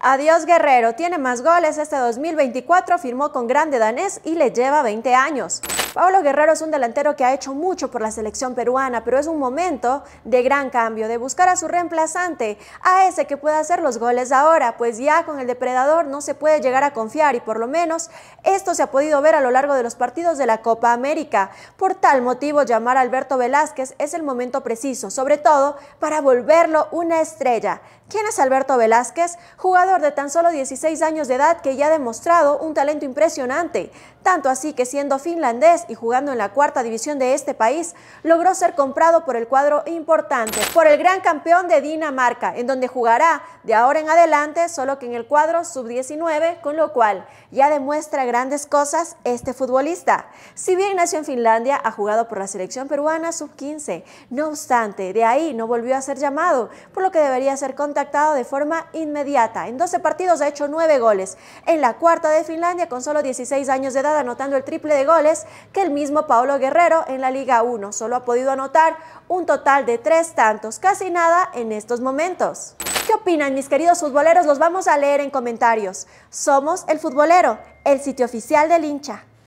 Adiós Guerrero, tiene más goles este 2024, firmó con Grande Danés y le lleva 20 años. Pablo Guerrero es un delantero que ha hecho mucho por la selección peruana, pero es un momento de gran cambio, de buscar a su reemplazante, a ese que pueda hacer los goles ahora, pues ya con el depredador no se puede llegar a confiar y por lo menos esto se ha podido ver a lo largo de los partidos de la Copa América. Por tal motivo, llamar a Alberto Velázquez es el momento preciso, sobre todo para volverlo una estrella. ¿Quién es Alberto Velázquez? Jugador de tan solo 16 años de edad que ya ha demostrado un talento impresionante, tanto así que siendo finlandés y jugando en la cuarta división de este país, logró ser comprado por el cuadro importante, por el gran campeón de Dinamarca, en donde jugará de ahora en adelante, solo que en el cuadro sub-19, con lo cual ya demuestra grandes cosas este futbolista. Si bien nació en Finlandia, ha jugado por la selección peruana sub-15. No obstante, de ahí no volvió a ser llamado, por lo que debería ser contactado de forma inmediata. En 12 partidos ha hecho 9 goles. En la cuarta de Finlandia, con solo 16 años de edad, anotando el triple de goles que el mismo Paolo Guerrero en la Liga 1. Solo ha podido anotar un total de 3 tantos, casi nada en estos momentos qué opinan mis queridos futboleros? Los vamos a leer en comentarios. Somos El Futbolero, el sitio oficial del hincha.